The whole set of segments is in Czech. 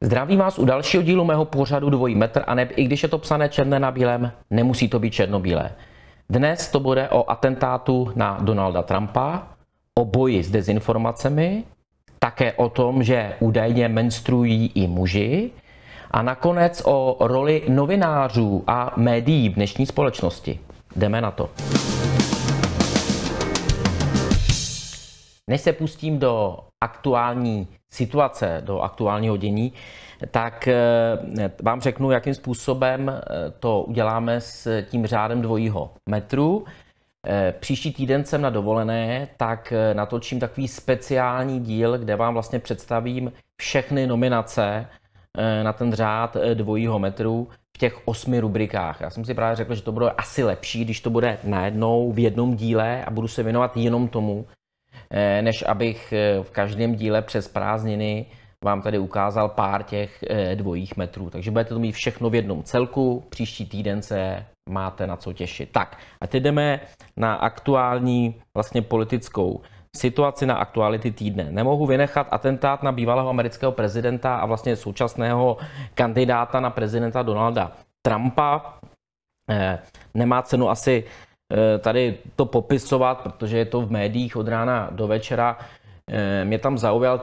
Zdravím vás u dalšího dílu mého pořadu Dvojí metr a neb, i když je to psané černé na bílém, nemusí to být černobílé. Dnes to bude o atentátu na Donalda Trumpa, o boji s dezinformacemi také o tom, že údajně menstruují i muži a nakonec o roli novinářů a médií v dnešní společnosti. Jdeme na to. Než se pustím do aktuální situace, do aktuálního dění, tak eh, vám řeknu, jakým způsobem eh, to uděláme s tím řádem dvojího metru Eh, příští týden jsem na dovolené, tak eh, natočím takový speciální díl, kde vám vlastně představím všechny nominace eh, na ten řád dvojího metru v těch osmi rubrikách. Já jsem si právě řekl, že to bude asi lepší, když to bude najednou v jednom díle a budu se věnovat jenom tomu, než abych v každém díle přes prázdniny vám tady ukázal pár těch dvojích metrů. Takže budete to mít všechno v jednom celku. Příští týden se máte na co těšit. Tak, a teď jdeme na aktuální vlastně politickou situaci na aktuality týdne. Nemohu vynechat atentát na bývalého amerického prezidenta a vlastně současného kandidáta na prezidenta Donalda Trumpa. Eh, nemá cenu asi eh, tady to popisovat, protože je to v médiích od rána do večera. Eh, mě tam zaujal,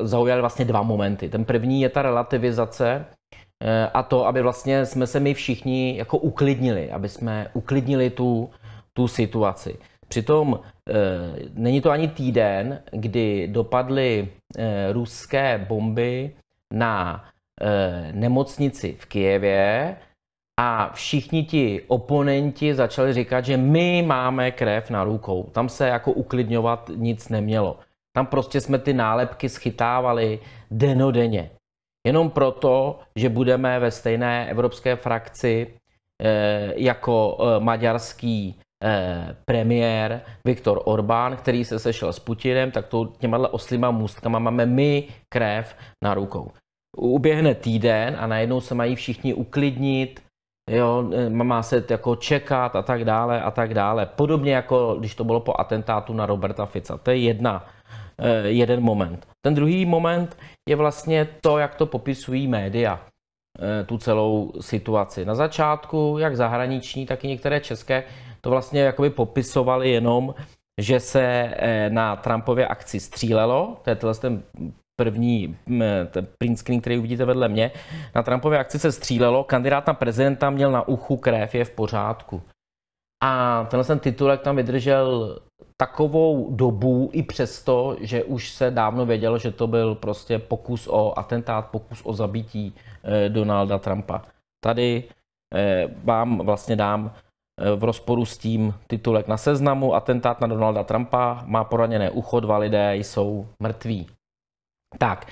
zaujaly vlastně dva momenty. Ten první je ta relativizace Eh, a to, aby vlastně jsme se my všichni jako uklidnili, aby jsme uklidnili tu, tu situaci. Přitom e, není to ani týden, kdy dopadly e, ruské bomby na e, nemocnici v Kijevě a všichni ti oponenti začali říkat, že my máme krev na rukou. Tam se jako uklidňovat nic nemělo. Tam prostě jsme ty nálepky schytávali denodenně. Jenom proto, že budeme ve stejné evropské frakci eh, jako eh, maďarský eh, premiér Viktor Orbán, který se sešel s Putinem, tak to těma oslýma můstkama máme my krev na rukou. Uběhne týden a najednou se mají všichni uklidnit, jo, má se jako čekat a tak dále a tak dále. Podobně jako když to bylo po atentátu na Roberta Fica. To je jedna Eh, jeden moment. Ten druhý moment je vlastně to, jak to popisují média, eh, tu celou situaci. Na začátku, jak zahraniční, tak i některé české, to vlastně jakoby popisovali jenom, že se eh, na Trumpově akci střílelo, to je ten první mm, ten print screen, který uvidíte vedle mě, na Trumpově akci se střílelo, kandidát na prezidenta měl na uchu krev, je v pořádku. A tenhle ten titulek tam vydržel takovou dobu i přesto, že už se dávno vědělo, že to byl prostě pokus o atentát, pokus o zabití eh, Donalda Trumpa. Tady eh, vám vlastně dám eh, v rozporu s tím titulek na seznamu Atentát na Donalda Trumpa má poraněné ucho, dva lidé jsou mrtví. Tak,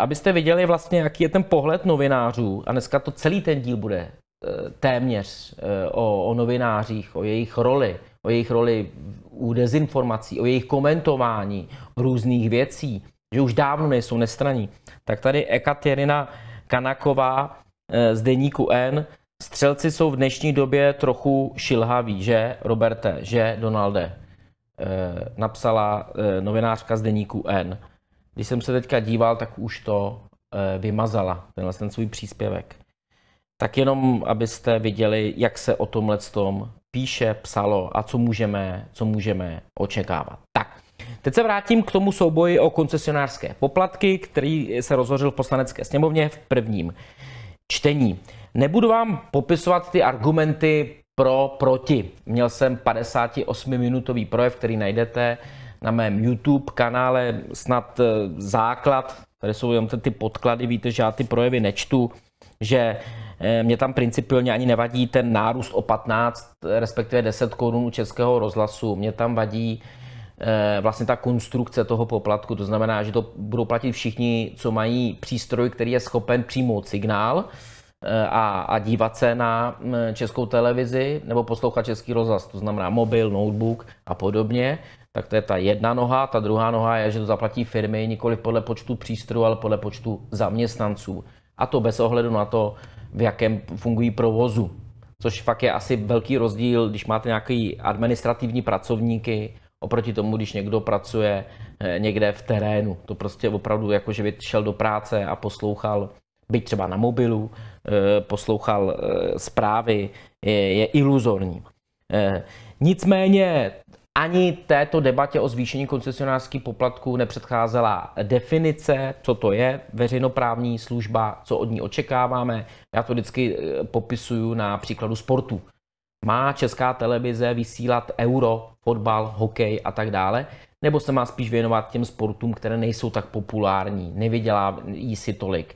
abyste viděli vlastně, jaký je ten pohled novinářů, a dneska to celý ten díl bude Eh, téměř eh, o, o novinářích, o jejich roli, o jejich roli u dezinformací, o jejich komentování různých věcí, že už dávno nejsou nestraní. Tak tady Ekaterina Kanaková eh, z deníku N. Střelci jsou v dnešní době trochu šilhaví, že, Roberte, že, Donalde, napsala novinářka z deníku N. Když jsem se teďka díval, tak už to vymazala, tenhle ten svůj příspěvek. Tak jenom, abyste viděli, jak se o tomhle tom píše, psalo a co můžeme, co můžeme očekávat. Tak, Teď se vrátím k tomu souboji o koncesionářské poplatky, který se rozhořil v poslanecké sněmovně v prvním čtení. Nebudu vám popisovat ty argumenty pro, proti. Měl jsem 58-minutový projev, který najdete na mém YouTube kanále, snad eh, základ, tady jsou jenom ty podklady, víte, že já ty projevy nečtu, že Eh, mě tam principiálně ani nevadí ten nárůst o 15, respektive 10 korun u českého rozhlasu. Mě tam vadí eh, vlastně ta konstrukce toho poplatku. To znamená, že to budou platit všichni, co mají přístroj, který je schopen přijmout signál eh, a, a dívat se na mm, českou televizi nebo poslouchat český rozhlas, to znamená mobil, notebook a podobně. Tak to je ta jedna noha. Ta druhá noha je, že to zaplatí firmy nikoli podle počtu přístrojů, ale podle počtu zaměstnanců. A to bez ohledu na to, v jakém fungují provozu. Což fakt je asi velký rozdíl, když máte nějaký administrativní pracovníky, oproti tomu, když někdo pracuje eh, někde v terénu. To prostě opravdu jako, že by šel do práce a poslouchal, byť třeba na mobilu, eh, poslouchal eh, zprávy, je, je iluzorní. Nicméně ani této debatě o zvýšení koncesionářských poplatků nepředcházela definice, co to je veřejnoprávní služba, co od ní očekáváme. Já to vždycky eh, popisuju na příkladu sportu. Má česká televize vysílat euro, fotbal, hokej a tak dále? Nebo se má spíš věnovat těm sportům, které nejsou tak populární, nevydělá jí si tolik?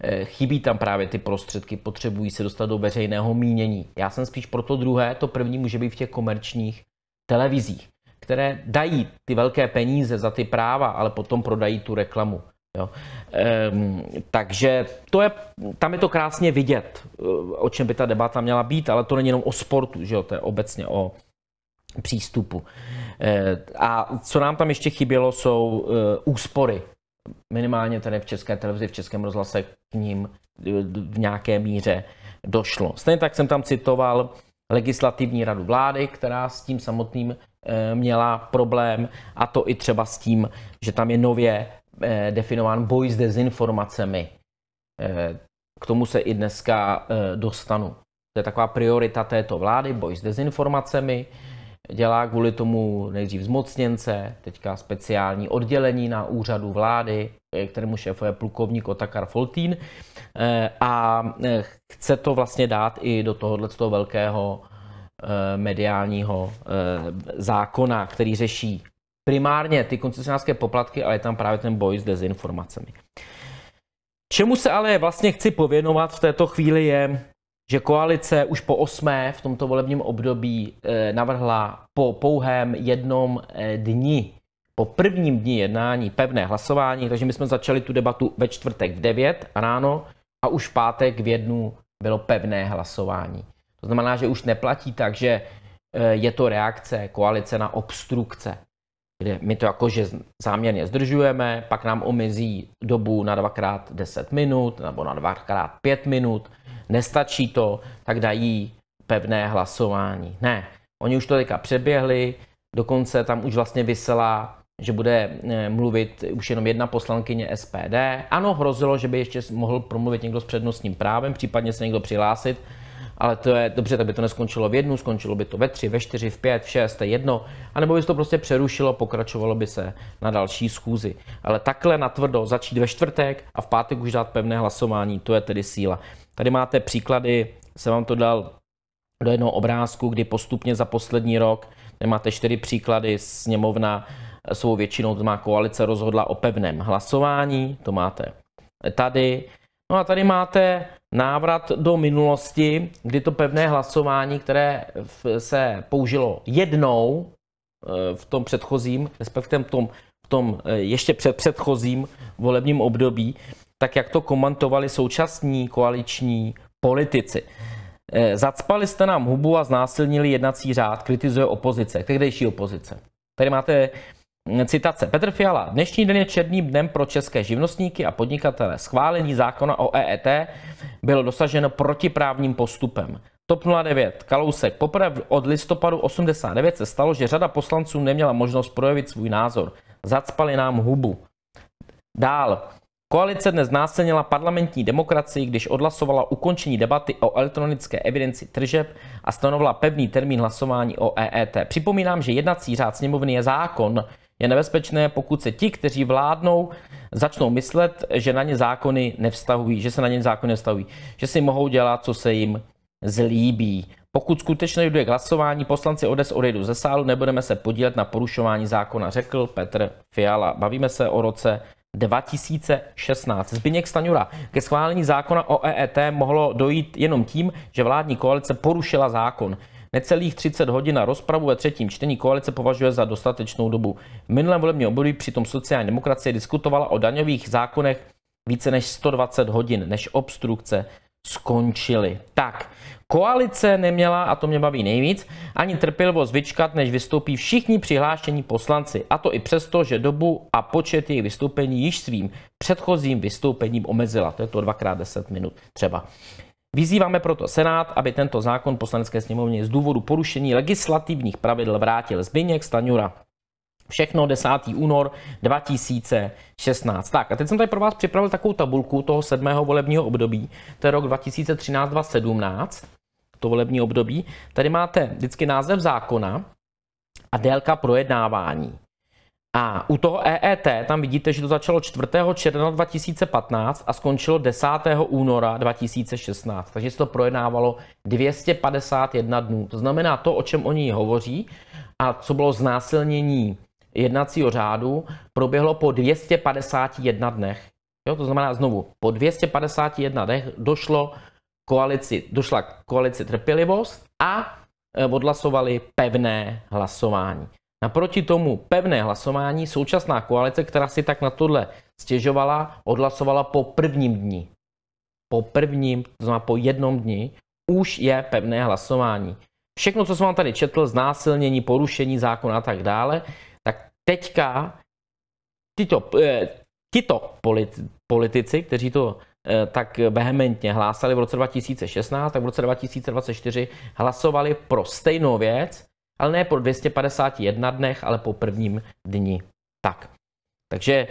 Eh, chybí tam právě ty prostředky, potřebují se dostat do veřejného mínění. Já jsem spíš pro to druhé, to první může být v těch komerčních televizích, které dají ty velké peníze za ty práva, ale potom prodají tu reklamu. Jo. Ehm, takže to je, tam je to krásně vidět, eh, o čem by ta debata měla být, ale to není jenom o sportu, že jo, to je obecně o přístupu. Ehm, a co nám tam ještě chybělo, jsou e, úspory. Minimálně tady v České televizi, v Českém rozhlase k ním eh, v nějaké míře došlo. Stejně tak jsem tam citoval legislativní radu vlády, která s tím samotným eh, měla problém a to i třeba s tím, že tam je nově eh, definován boj s dezinformacemi. Eh, k tomu se i dneska dostanu. To je taková priorita této vlády, boj s dezinformacemi dělá kvůli tomu nejdřív zmocněnce, teďka speciální oddělení na úřadu vlády, eh, kterému šéfuje plukovník Otakar Foltín eh, a eh, chce to vlastně dát i do tohohle toho velkého mediálního zákona, který řeší primárně ty koncesionářské poplatky, ale je tam právě ten boj s dezinformacemi. Čemu se ale vlastně chci pověnovat v této chvíli je že koalice už po osmé v tomto volebním období eh, navrhla po pouhém jednom eh, dni, po prvním dni jednání pevné hlasování, takže my jsme začali tu debatu ve čtvrtek v 9 ráno a už v pátek v jednu bylo pevné hlasování. To znamená, že už neplatí tak, že eh, je to reakce koalice na obstrukce kde my to jakože záměrně zdržujeme, pak nám omezí dobu na dvakrát 10 minut nebo na dvakrát 5 minut, nestačí to, tak dají pevné hlasování. Ne, oni už to teďka přeběhli, dokonce tam už vlastně vysela, že bude eh, mluvit už jenom jedna poslankyně SPD. Ano, hrozilo, že by ještě mohl promluvit někdo s přednostním právem, případně se někdo přihlásit, ale to je dobře, tak by to neskončilo v jednu, skončilo by to ve tři, ve čtyři, v pět, v šest, jedno, anebo by se to prostě přerušilo, pokračovalo by se na další schůzi. Ale takhle natvrdo začít ve čtvrtek a v pátek už dát pevné hlasování, to je tedy síla. Tady máte příklady, jsem vám to dal do jednoho obrázku, kdy postupně za poslední rok, tady máte čtyři příklady, sněmovna svou většinou to má koalice rozhodla o pevném hlasování, to máte tady. No a tady máte návrat do minulosti, kdy to pevné hlasování, které se použilo jednou eh, v tom předchozím, respektive v tom, v tom eh, ještě před předchozím volebním období, tak jak to komentovali současní koaliční politici. Eh, zacpali jste nám hubu a znásilnili jednací řád, kritizuje opozice, tehdejší opozice. Tady máte Citace. Petr Fiala. Dnešní den je černým dnem pro české živnostníky a podnikatele. Schválení zákona o EET bylo dosaženo protiprávním postupem. TOP 09. Kalousek. Poprvé od listopadu 89 se stalo, že řada poslanců neměla možnost projevit svůj názor. Zacpali nám hubu. Dál. Koalice dnes násilnila parlamentní demokracii, když odhlasovala ukončení debaty o elektronické evidenci tržeb a stanovila pevný termín hlasování o EET. Připomínám, že jednací řád sněmovny je zákon, je nebezpečné, pokud se ti, kteří vládnou, začnou myslet, že na ně zákony nevztahují, že se na ně zákony nevztahují, že si mohou dělat, co se jim zlíbí. Pokud skutečně jde k hlasování, poslanci ODS odejdou ze sálu, nebudeme se podílet na porušování zákona, řekl Petr Fiala. Bavíme se o roce 2016. Zbyněk Staňura. Ke schválení zákona o EET mohlo dojít jenom tím, že vládní koalice porušila zákon. Necelých 30 hodin na rozpravu ve třetím čtení koalice považuje za dostatečnou dobu. V minulém volebním období přitom sociální demokracie diskutovala o daňových zákonech více než 120 hodin, než obstrukce skončily. Tak, koalice neměla, a to mě baví nejvíc, ani trpělivost vyčkat, než vystoupí všichni přihlášení poslanci. A to i přesto, že dobu a počet jejich vystoupení již svým předchozím vystoupením omezila. To je to 2x10 minut třeba. Vyzýváme proto Senát, aby tento zákon poslanecké sněmovně z důvodu porušení legislativních pravidel vrátil Zbigněk Staňura. Všechno 10. únor 2016. Tak a teď jsem tady pro vás připravil takovou tabulku toho sedmého volebního období, to je rok 2013-2017, to volební období. Tady máte vždycky název zákona a délka projednávání. A u toho EET tam vidíte, že to začalo 4. června 2015 a skončilo 10. února 2016. Takže se to projednávalo 251 dnů. To znamená to, o čem oni hovoří a co bylo znásilnění jednacího řádu, proběhlo po 251 dnech. Jo, to znamená znovu, po 251 dnech došlo koalici, došla koalici trpělivost a eh, odhlasovali pevné hlasování. Naproti tomu pevné hlasování současná koalice, která si tak na tohle stěžovala, odhlasovala po prvním dni. Po prvním, to znamená po jednom dni, už je pevné hlasování. Všechno, co jsem vám tady četl, znásilnění, porušení zákona a tak dále, tak teďka tyto, eh, tyto politici, kteří to eh, tak vehementně hlásali v roce 2016, tak v roce 2024 hlasovali pro stejnou věc, ale ne po 251 dnech, ale po prvním dni. Tak. Takže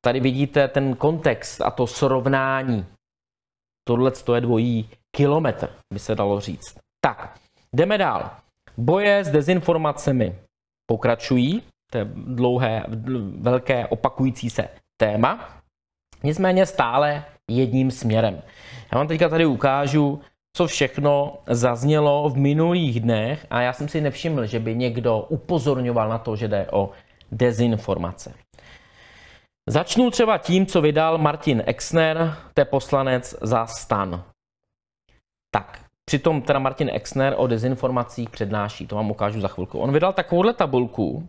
tady vidíte ten kontext a to srovnání. Tohle je dvojí kilometr, by se dalo říct. Tak, jdeme dál. Boje s dezinformacemi pokračují, to je dlouhé, velké, opakující se téma, nicméně stále jedním směrem. Já vám teďka tady ukážu co všechno zaznělo v minulých dnech a já jsem si nevšiml, že by někdo upozorňoval na to, že jde o dezinformace. Začnu třeba tím, co vydal Martin Exner, to je poslanec za stan. Tak, přitom teda Martin Exner o dezinformacích přednáší, to vám ukážu za chvilku. On vydal takovouhle tabulku,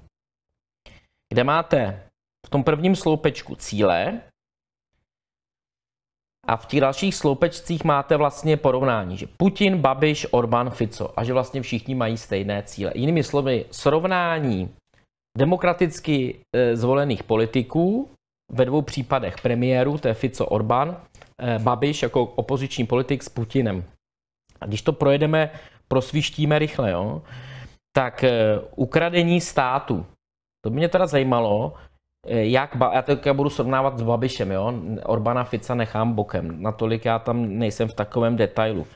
kde máte v tom prvním sloupečku cíle, a v těch dalších sloupečcích máte vlastně porovnání, že Putin, Babiš, Orbán, Fico a že vlastně všichni mají stejné cíle. Jinými slovy, srovnání demokraticky eh, zvolených politiků, ve dvou případech premiéru, to je Fico Orbán, eh, Babiš jako opoziční politik s Putinem. A když to projedeme, prosvištíme rychle, jo? tak eh, ukradení státu. To by mě teda zajímalo, Eh, jak, já teďka budu srovnávat s Babišem, jo? Orbana Fica nechám bokem, natolik já tam nejsem v takovém detailu.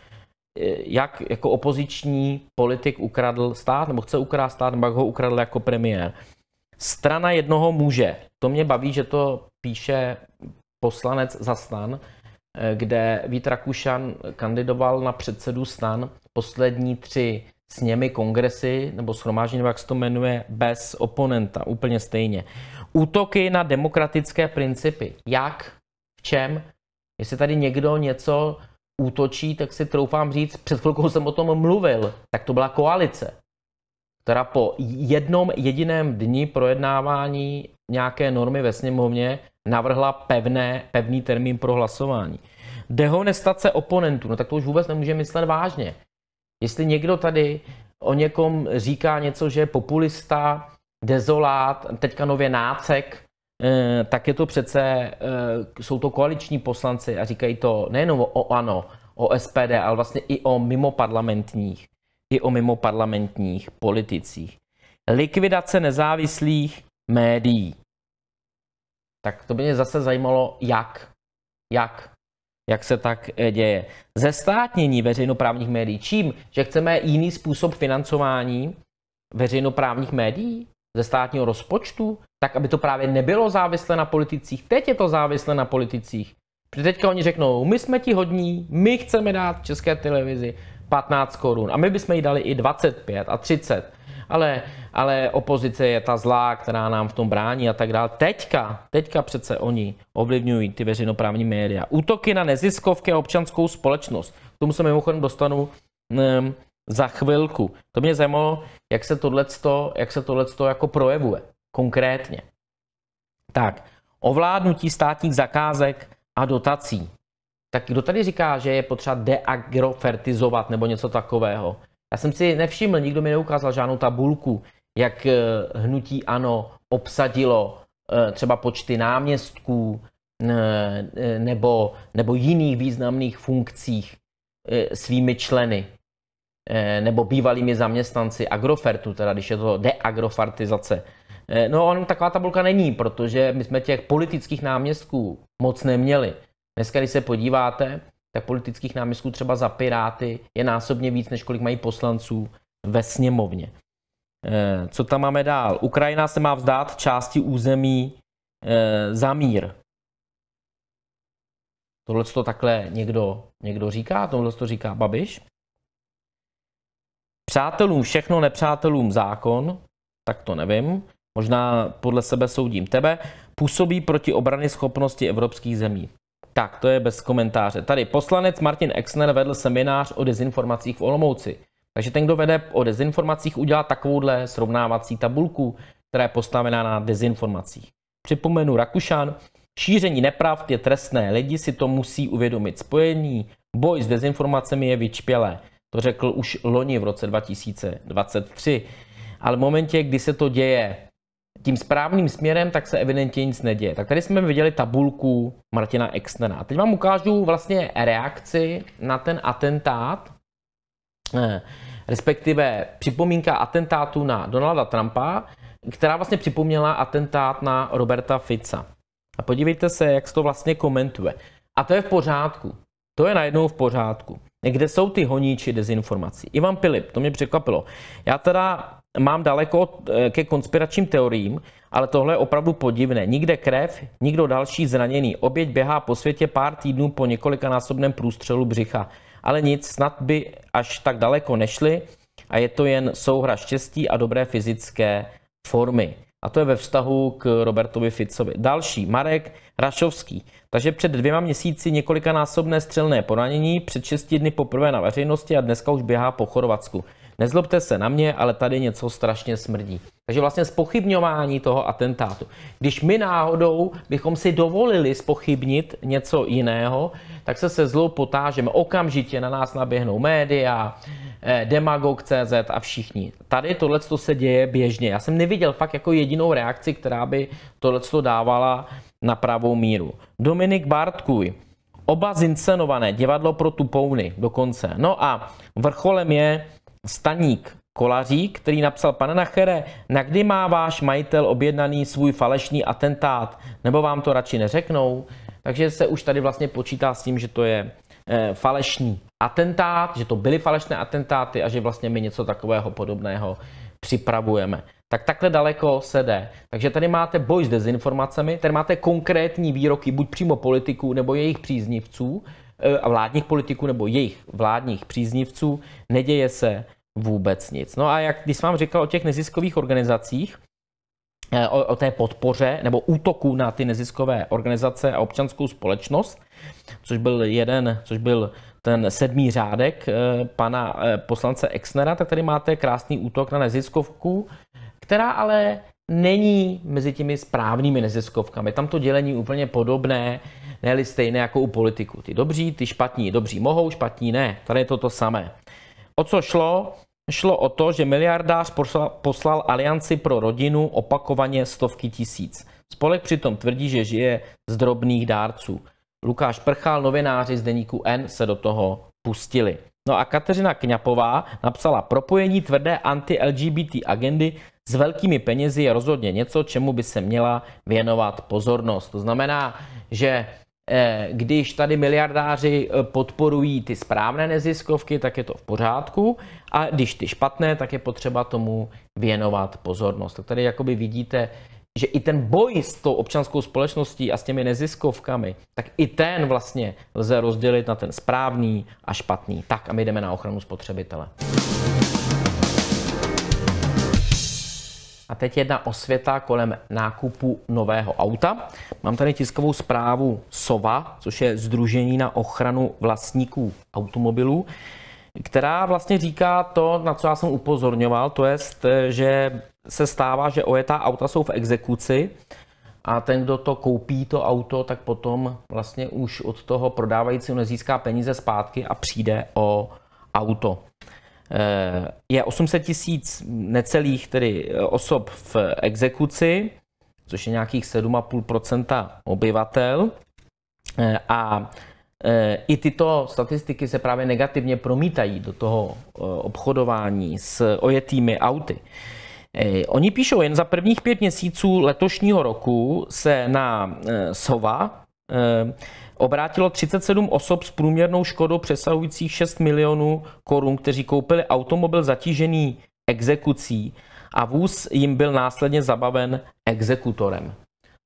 Eh, jak jako opoziční politik ukradl stát, nebo chce ukrást stát, nebo ho ukradl jako premiér. Strana jednoho muže. To mě baví, že to píše poslanec za stan, eh, kde Vít Rakušan kandidoval na předsedu stan poslední tři sněmy, kongresy nebo shromáždění, jak se to jmenuje, bez oponenta, úplně stejně. Útoky na demokratické principy. Jak? V čem? Jestli tady někdo něco útočí, tak si troufám říct, před chvilkou jsem o tom mluvil, tak to byla koalice, která po jednom jediném dni projednávání nějaké normy ve sněmovně navrhla pevné, pevný termín pro hlasování. Dehonestace oponentů, no tak to už vůbec nemůže myslet vážně. Jestli někdo tady o někom říká něco, že je populista, Dezolát, teďka nově Nácek, eh, tak je to přece, eh, jsou to koaliční poslanci a říkají to nejen o ANO, o SPD, ale vlastně i o mimoparlamentních, i o mimoparlamentních politicích. Likvidace nezávislých médií. Tak to by mě zase zajímalo, jak, jak, jak se tak eh, děje. Zestátnění veřejnoprávních médií. Čím? Že chceme jiný způsob financování veřejnoprávních médií? ze státního rozpočtu, tak aby to právě nebylo závislé na politicích. Teď je to závislé na politicích. Protože teďka oni řeknou, my jsme ti hodní, my chceme dát české televizi 15 korun a my bychom jí dali i 25 a 30. Ale, ale opozice je ta zlá, která nám v tom brání a tak dále. Teďka, teďka přece oni ovlivňují ty veřejnoprávní média. Útoky na neziskovky a občanskou společnost. K tomu se mimochodem dostanu ehm, za chvilku. To mě zajímalo, jak se tohleto, jak se tohleto jako projevuje konkrétně. Tak, ovládnutí státních zakázek a dotací. Tak kdo tady říká, že je potřeba deagrofertizovat nebo něco takového? Já jsem si nevšiml, nikdo mi neukázal žádnou tabulku, jak eh, hnutí ANO obsadilo eh, třeba počty náměstků eh, nebo, nebo jiných významných funkcích svými členy. Eh, nebo bývalými zaměstnanci Agrofertu, teda když je to deagrofartizace. Eh, no, on taková tabulka není, protože my jsme těch politických náměstků moc neměli. Dneska, když se podíváte, tak politických náměstků třeba za Piráty je násobně víc, než kolik mají poslanců ve sněmovně. Eh, co tam máme dál? Ukrajina se má vzdát části území za mír. Tohle to takhle někdo, někdo říká, tohle to říká Babiš. Přátelům všechno, nepřátelům zákon, tak to nevím, možná podle sebe soudím tebe, působí proti obrany schopnosti evropských zemí. Tak, to je bez komentáře. Tady poslanec Martin Exner vedl seminář o dezinformacích v Olomouci. Takže ten, kdo vede o dezinformacích, udělá takovouhle srovnávací tabulku, která je postavená na dezinformacích. Připomenu Rakušan, šíření nepravd je trestné, lidi si to musí uvědomit. Spojení boj s dezinformacemi je vyčpělé. To řekl už loni v roce 2023. Ale v momentě, kdy se to děje tím správným směrem, tak se evidentně nic neděje. Tak tady jsme viděli tabulku Martina Exnera. A teď vám ukážu vlastně reakci na ten atentát, eh, respektive připomínka atentátu na Donalda Trumpa, která vlastně připomněla atentát na Roberta Fica. A podívejte se, jak se to vlastně komentuje. A to je v pořádku. To je najednou v pořádku kde jsou ty honíči dezinformací. Ivan Pilip, to mě překvapilo. Já teda mám daleko eh, ke konspiračním teoriím, ale tohle je opravdu podivné. Nikde krev, nikdo další zraněný. Oběť běhá po světě pár týdnů po několikanásobném průstřelu břicha. Ale nic, snad by až tak daleko nešli a je to jen souhra štěstí a dobré fyzické formy. A to je ve vztahu k Robertovi Ficovi. Další, Marek Rašovský. Takže před dvěma měsíci několikanásobné střelné poranění, před šesti dny poprvé na veřejnosti a dneska už běhá po Chorvatsku. Nezlobte se na mě, ale tady něco strašně smrdí. Takže vlastně spochybňování toho atentátu. Když my náhodou bychom si dovolili spochybnit něco jiného, tak se se zlou potážeme. Okamžitě na nás naběhnou média, Eh, demagog.cz a všichni. Tady tohle se děje běžně. Já jsem neviděl fakt jako jedinou reakci, která by tohle dávala na pravou míru. Dominik Bartkuj. Oba zincenované, divadlo pro tupouny dokonce. No a vrcholem je Staník Kolařík, který napsal, pane Nachere, na kdy má váš majitel objednaný svůj falešný atentát? Nebo vám to radši neřeknou? Takže se už tady vlastně počítá s tím, že to je Eh, falešný atentát, že to byly falešné atentáty a že vlastně my něco takového podobného připravujeme. Tak takhle daleko se jde. Takže tady máte boj s dezinformacemi, tady máte konkrétní výroky buď přímo politiků nebo jejich příznivců, eh, a vládních politiků nebo jejich vládních příznivců, neděje se vůbec nic. No a jak když jsem vám říkal o těch neziskových organizacích, Eh, o, o té podpoře nebo útoku na ty neziskové organizace a občanskou společnost, což byl jeden, což byl ten sedmý řádek eh, pana eh, poslance Exnera, tak tady máte krásný útok na neziskovku, která ale není mezi těmi správnými neziskovkami. Tam to dělení úplně podobné, ne stejné jako u politiků. Ty dobří, ty špatní, dobří mohou, špatní ne. Tady je to to samé. O co šlo? Šlo o to, že miliardář poslal Alianci pro rodinu opakovaně stovky tisíc. Spolek přitom tvrdí, že žije z drobných dárců. Lukáš Prchal, novináři z deníku N se do toho pustili. No a Kateřina Kňapová napsala, propojení tvrdé anti-LGBT agendy s velkými penězi je rozhodně něco, čemu by se měla věnovat pozornost. To znamená, že eh, když tady miliardáři eh, podporují ty správné neziskovky, tak je to v pořádku, a když ty špatné, tak je potřeba tomu věnovat pozornost. Tak tady jakoby vidíte, že i ten boj s tou občanskou společností a s těmi neziskovkami, tak i ten vlastně lze rozdělit na ten správný a špatný. Tak a my jdeme na ochranu spotřebitele. A teď jedna osvěta kolem nákupu nového auta. Mám tady tiskovou zprávu SOVA, což je Združení na ochranu vlastníků automobilů která vlastně říká to, na co já jsem upozorňoval, to je, eh, že se stává, že ojetá auta jsou v exekuci a ten, kdo to koupí, to auto, tak potom vlastně už od toho prodávajícího nezíská peníze zpátky a přijde o auto. Eh, je 800 tisíc necelých tedy eh, osob v exekuci, což je nějakých 7,5 obyvatel. A Eh, I tyto statistiky se právě negativně promítají do toho eh, obchodování s ojetými auty. Eh, oni píšou, jen za prvních pět měsíců letošního roku se na SOVA obrátilo 37 osob s průměrnou škodou přesahující 6 milionů korun, kteří koupili automobil zatížený exekucí a vůz jim byl následně zabaven exekutorem.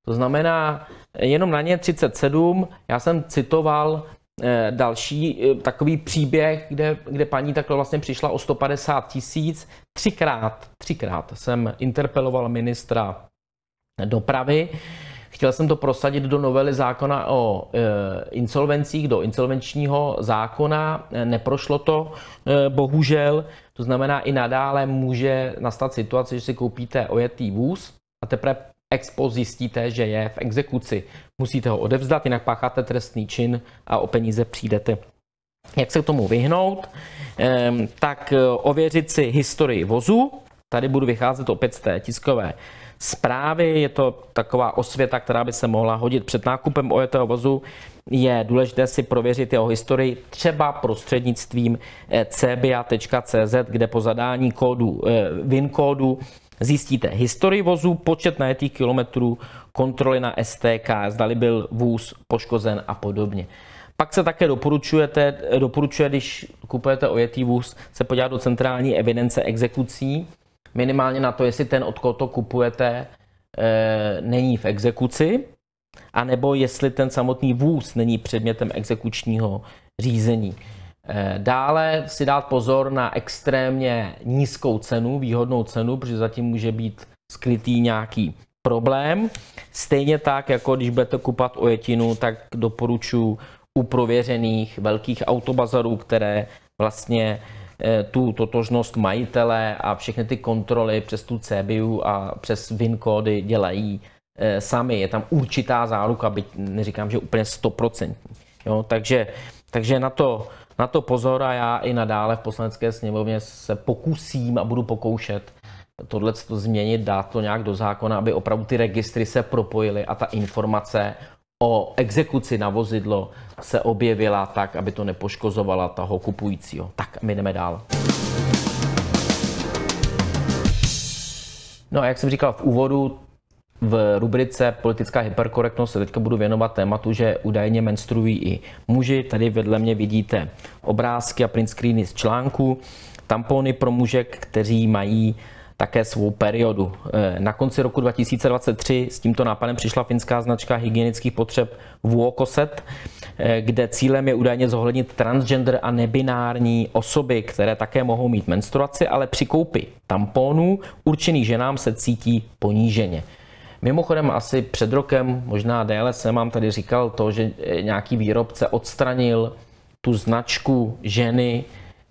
To znamená, jenom na ně 37, já jsem citoval eh, další eh, takový příběh, kde, kde paní takhle vlastně přišla o 150 tisíc. Třikrát, třikrát jsem interpeloval ministra dopravy. Chtěl jsem to prosadit do novely zákona o eh, insolvencích, do insolvenčního zákona. Neprošlo to, bohužel. To znamená, i nadále může nastat situace, že si koupíte ojetý vůz a teprve expo zjistíte, že je v exekuci. Musíte ho odevzdat, jinak pácháte trestný čin a o peníze přijdete. Jak se k tomu vyhnout? Ehm, tak e, ověřit si historii vozu. Tady budu vycházet opět z té tiskové zprávy. Je to taková osvěta, která by se mohla hodit před nákupem ojetého vozu. Je důležité si prověřit jeho historii třeba prostřednictvím e, cba.cz, kde po zadání kódu, e, VIN kódu Zjistíte historii vozu, počet najetých kilometrů, kontroly na STK, zdali byl vůz poškozen a podobně. Pak se také doporučujete, doporučuje, když kupujete ojetý vůz, se podívat do centrální evidence exekucí, minimálně na to, jestli ten, od koho to kupujete, eh, není v exekuci, anebo jestli ten samotný vůz není předmětem exekučního řízení. Eh, dále si dát pozor na extrémně nízkou cenu, výhodnou cenu, protože zatím může být skrytý nějaký problém. Stejně tak, jako když budete kupat ojetinu, tak doporučuji u prověřených velkých autobazarů, které vlastně eh, tu totožnost majitele a všechny ty kontroly přes tu CBU a přes VIN kódy dělají eh, sami. Je tam určitá záruka, byť neříkám, že úplně stoprocentní. Takže, takže na to na to pozor a já i nadále v poslanecké sněmovně se pokusím a budu pokoušet tohle změnit, dát to nějak do zákona, aby opravdu ty registry se propojily a ta informace o exekuci na vozidlo se objevila tak, aby to nepoškozovala toho kupujícího. Tak, my jdeme dál. No a jak jsem říkal v úvodu, v rubrice Politická hyperkorektnost se teďka budu věnovat tématu, že údajně menstruují i muži. Tady vedle mě vidíte obrázky a print screeny z článku. Tampony pro muže, kteří mají také svou periodu. Eh, na konci roku 2023 s tímto nápadem přišla finská značka hygienických potřeb Vuokoset, eh, kde cílem je údajně zohlednit transgender a nebinární osoby, které také mohou mít menstruaci, ale při koupi tamponů určených ženám se cítí poníženě. Mimochodem asi před rokem, možná déle jsem vám tady říkal to, že eh, nějaký výrobce odstranil tu značku ženy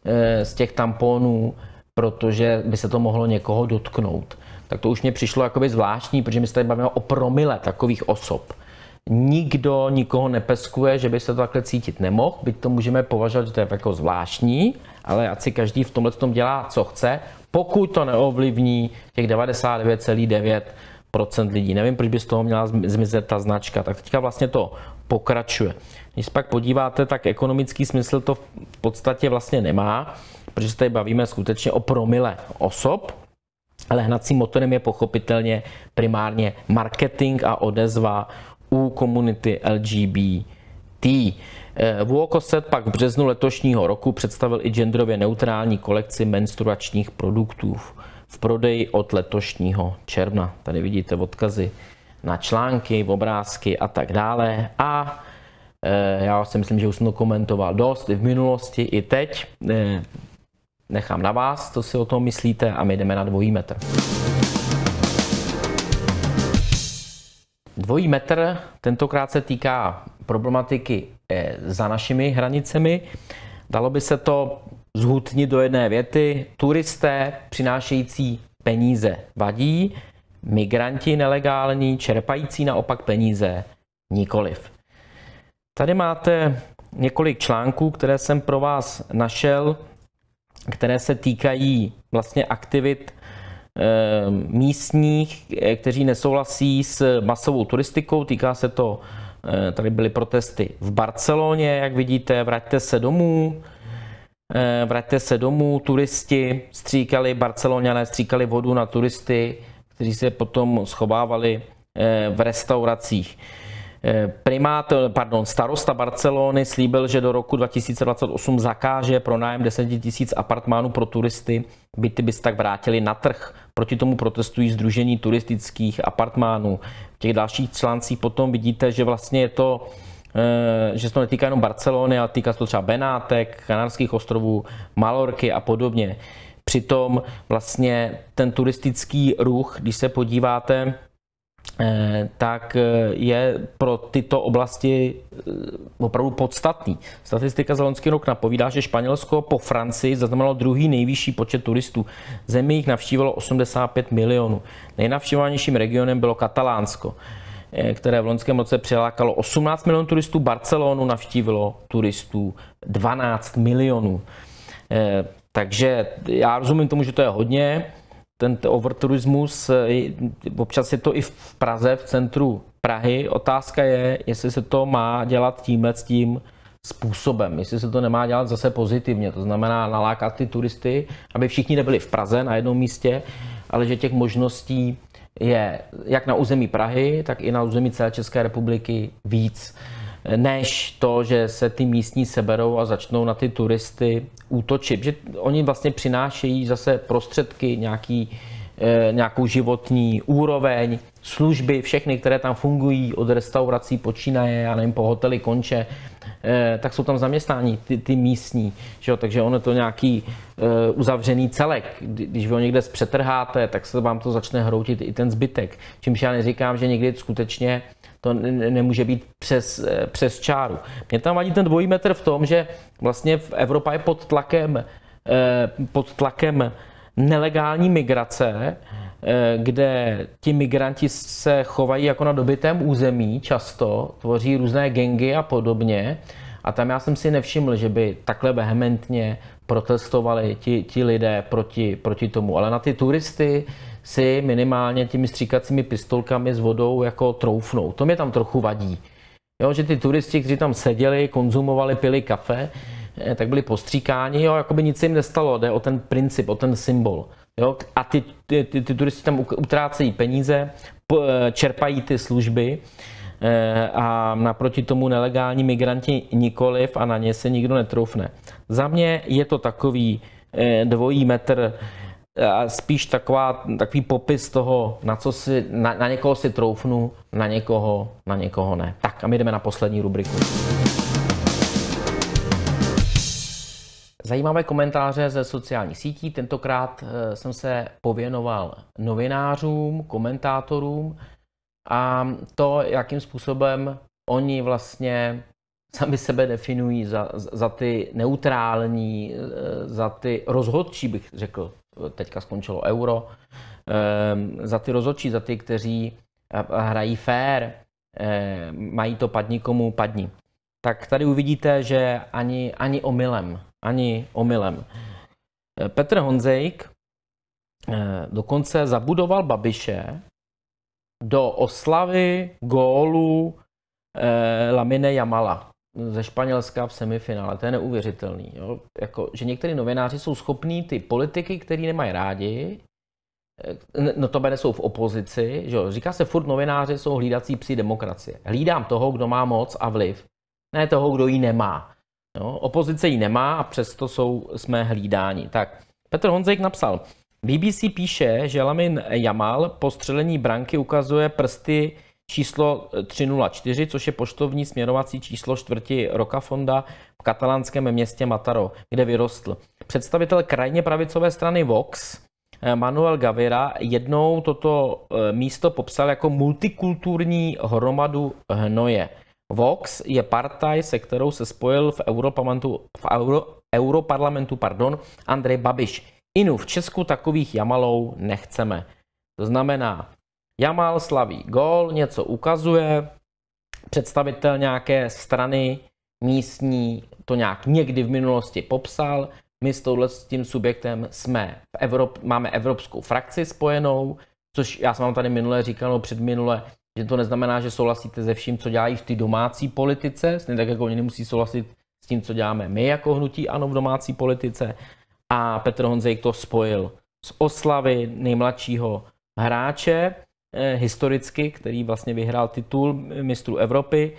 eh, z těch tamponů, protože by se to mohlo někoho dotknout. Tak to už mě přišlo jakoby zvláštní, protože my se tady bavíme o promile takových osob. Nikdo nikoho nepeskuje, že by se to takhle cítit nemohl, byť to můžeme považovat, že to je jako zvláštní, ale ať si každý v tomhle tom dělá, co chce, pokud to neovlivní těch 99,9 procent lidí. Nevím, proč by z toho měla zmizet ta značka. Tak teďka vlastně to pokračuje. Když se pak podíváte, tak ekonomický smysl to v podstatě vlastně nemá, protože se tady bavíme skutečně o promile osob, ale hnacím motorem je pochopitelně primárně marketing a odezva u komunity LGBT. Eh, Vuokoset pak v březnu letošního roku představil i genderově neutrální kolekci menstruačních produktů v prodeji od letošního června. Tady vidíte odkazy na články, obrázky a tak dále. A e, já si myslím, že už jsem to komentoval dost i v minulosti, i teď. E, nechám na vás, co si o tom myslíte a my jdeme na dvojí metr. Dvojí metr tentokrát se týká problematiky e, za našimi hranicemi. Dalo by se to zhutni do jedné věty. Turisté přinášející peníze vadí, migranti nelegální, čerpající naopak peníze nikoliv. Tady máte několik článků, které jsem pro vás našel, které se týkají vlastně aktivit eh, místních, eh, kteří nesouhlasí s masovou turistikou. Týká se to, eh, tady byly protesty v Barceloně, jak vidíte, vraťte se domů, Eh, vraťte se domů, turisti stříkali, barceloniané stříkali vodu na turisty, kteří se potom schovávali eh, v restauracích. Eh, primát, pardon, starosta Barcelony slíbil, že do roku 2028 zakáže pro nájem 10 000 apartmánů pro turisty. Byty by se tak vrátili na trh. Proti tomu protestují Združení turistických apartmánů. V těch dalších článcích potom vidíte, že vlastně je to Eh, že se to netýká jenom Barcelony, ale týká se to třeba Benátek, Kanárských ostrovů, Malorky a podobně. Přitom vlastně ten turistický ruch, když se podíváte, eh, tak eh, je pro tyto oblasti opravdu podstatný. Statistika za loňský rok napovídá, že Španělsko po Francii zaznamenalo druhý nejvyšší počet turistů. Zemí jich navštívilo 85 milionů. Nejnavštěvovanějším regionem bylo Katalánsko. Eh, které v loňském roce přilákalo 18 milionů turistů, Barcelonu navštívilo turistů 12 milionů. Eh, takže já rozumím tomu, že to je hodně, ten overturismus, eh, občas je to i v Praze, v centru Prahy. Otázka je, jestli se to má dělat tímhle s tím způsobem, jestli se to nemá dělat zase pozitivně, to znamená nalákat ty turisty, aby všichni nebyli v Praze na jednom místě, ale že těch možností je jak na území Prahy, tak i na území celé České republiky víc, než to, že se ty místní seberou a začnou na ty turisty útočit. Že oni vlastně přinášejí zase prostředky, nějaký, eh, nějakou životní úroveň, služby, všechny, které tam fungují, od restaurací počínaje, já nevím, po hoteli konče, Eh, tak jsou tam zaměstnání, ty, ty místní. Že jo? Takže ono je to nějaký eh, uzavřený celek. Když vy ho někde zpřetrháte, tak se vám to začne hroutit i ten zbytek. Čímž já neříkám, že někdy skutečně to nemůže být přes, eh, přes čáru. Mě tam vadí ten dvojí metr v tom, že vlastně v Evropa je pod tlakem, pod tlakem nelegální migrace, Eh, kde ti migranti se chovají jako na dobitém území často, tvoří různé gengy a podobně. A tam já jsem si nevšiml, že by takhle vehementně protestovali ti, ti lidé proti, proti tomu. Ale na ty turisty si minimálně těmi stříkacími pistolkami s vodou jako troufnou. To mě tam trochu vadí. Jo, že ty turisti, kteří tam seděli, konzumovali, pili kafe, eh, tak byli postříkáni, jo, jako by nic jim nestalo. Jde o ten princip, o ten symbol. Jo? A ty, ty, ty, ty turisty tam utrácejí peníze, eh, čerpají ty služby eh, a naproti tomu nelegální migranti nikoliv a na ně se nikdo netroufne. Za mě je to takový eh, dvojí metr, a spíš taková, takový popis toho, na, co si, na, na někoho si troufnu, na někoho, na někoho ne. Tak a my jdeme na poslední rubriku. Zajímavé komentáře ze sociálních sítí. Tentokrát eh, jsem se pověnoval novinářům, komentátorům a to, jakým způsobem oni vlastně sami sebe definují za, za ty neutrální, eh, za ty rozhodčí, bych řekl, teďka skončilo euro, eh, za ty rozhodčí, za ty, kteří hrají fair, mají to padni komu padni. Tak tady uvidíte, že ani, ani omylem ani omylem. Eh, Petr Honzejk eh, dokonce zabudoval Babiše do oslavy gólu eh, Lamine Jamala ze Španělska v semifinále. To je neuvěřitelný. Jo? Jako, že někteří novináři jsou schopní ty politiky, který nemají rádi, no to bene jsou v opozici, že jo? říká se furt novináři jsou hlídací psi demokracie. Hlídám toho, kdo má moc a vliv, ne toho, kdo ji nemá. Jo? No, opozice ji nemá a přesto jsou, jsme hlídáni. Tak, Petr Honzejk napsal, BBC píše, že Lamin Jamal po střelení branky ukazuje prsty číslo 304, což je poštovní směrovací číslo čtvrti Rokafonda v katalánském městě Mataro, kde vyrostl. Představitel krajně pravicové strany Vox, eh, Manuel Gavira, jednou toto eh, místo popsal jako multikulturní hromadu hnoje. Vox je partaj, se kterou se spojil v, Europarlamentu, v Euro, Europarlamentu pardon, Andrej Babiš. Inu, v Česku takových jamalou nechceme. To znamená, Jamal slaví gol, něco ukazuje, představitel nějaké strany místní to nějak někdy v minulosti popsal. My s touhle s tím subjektem jsme v Evrop, máme evropskou frakci spojenou, což já jsem vám tady minule říkal, no před minule, že to neznamená, že souhlasíte se vším, co dělají v té domácí politice, stejně tak jako oni nemusí souhlasit s tím, co děláme my jako hnutí ANO v domácí politice. A Petr Honzejk to spojil z oslavy nejmladšího hráče eh, historicky, který vlastně vyhrál titul mistrů Evropy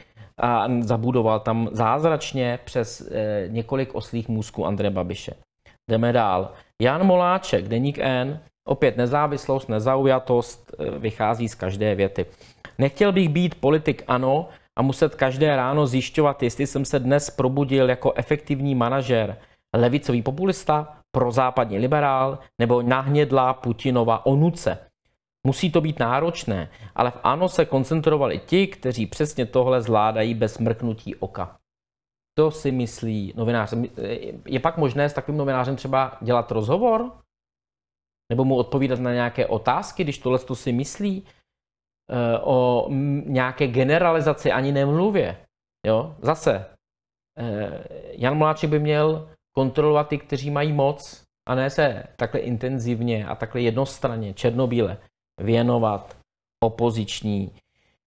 a zabudoval tam zázračně přes eh, několik oslých můzků Andre Babiše. Jdeme dál. Jan Moláček, Deník N, opět nezávislost, nezaujatost, eh, vychází z každé věty. Nechtěl bych být politik ANO a muset každé ráno zjišťovat, jestli jsem se dnes probudil jako efektivní manažer, levicový populista, prozápadní liberál nebo nahnědlá Putinova onuce. Musí to být náročné, ale v ANO se koncentrovali ti, kteří přesně tohle zvládají bez mrknutí oka. To si myslí novinář. Je pak možné s takovým novinářem třeba dělat rozhovor? Nebo mu odpovídat na nějaké otázky, když tohle si myslí? Eh, o nějaké generalizaci ani nemluvě. Jo? Zase, eh, Jan Mláček by měl kontrolovat ty, kteří mají moc, a ne se takhle intenzivně a takhle jednostranně, černobíle, věnovat opoziční,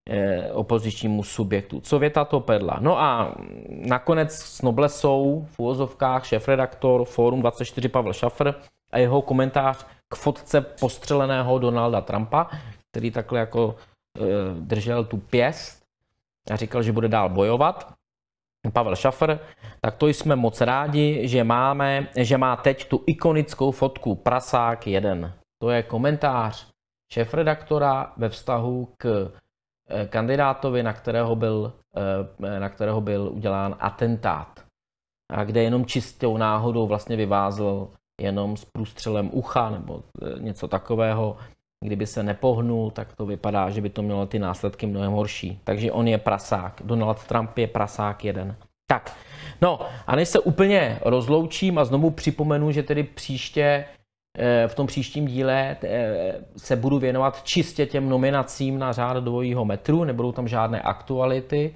eh, opozičnímu subjektu. Co věta to perla? No a nakonec s Noblesou v úvozovkách šéf-redaktor Forum 24 Pavel Šafr a jeho komentář k fotce postřeleného Donalda Trumpa, který takhle jako Eh, držel tu pěst a říkal, že bude dál bojovat, Pavel Šafr, tak to jsme moc rádi, že máme, že má teď tu ikonickou fotku Prasák 1. To je komentář šéfredaktora ve vztahu k eh, kandidátovi, na kterého byl, eh, na kterého byl udělán atentát. A kde jenom čistou náhodou vlastně vyvázl jenom s průstřelem ucha nebo něco takového kdyby se nepohnul, tak to vypadá, že by to mělo ty následky mnohem horší. Takže on je prasák. Donald Trump je prasák jeden. Tak, no a než se úplně rozloučím a znovu připomenu, že tedy příště eh, v tom příštím díle eh, se budu věnovat čistě těm nominacím na řád dvojího metru, nebudou tam žádné aktuality,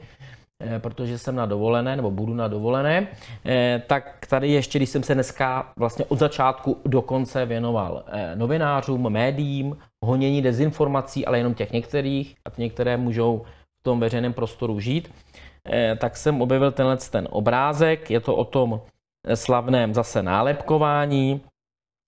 Eh, protože jsem na dovolené, nebo budu na dovolené, eh, tak tady ještě, když jsem se dneska vlastně od začátku do konce věnoval eh, novinářům, médiím, honění dezinformací, ale jenom těch některých, a ty některé můžou v tom veřejném prostoru žít, tak jsem objevil tenhle ten obrázek, je to o tom slavném zase nálepkování,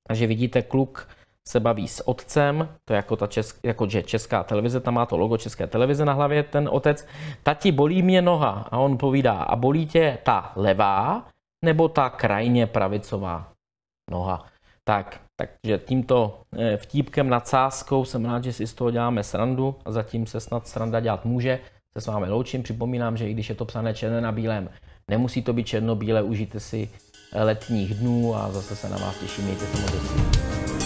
takže vidíte kluk, se baví s otcem, to je jako, ta česk, jako že česká televize, tam má to logo české televize na hlavě, ten otec, tati, bolí mě noha. A on povídá, a bolí tě ta levá nebo ta krajně pravicová noha. Tak, takže tímto eh, vtípkem nad sáskou jsem rád, že si z toho děláme srandu a zatím se snad sranda dělat může. Se s vámi loučím, připomínám, že i když je to psané černé na bílém, nemusí to být černo-bílé, užijte si eh, letních dnů a zase se na vás těším, mějte se moc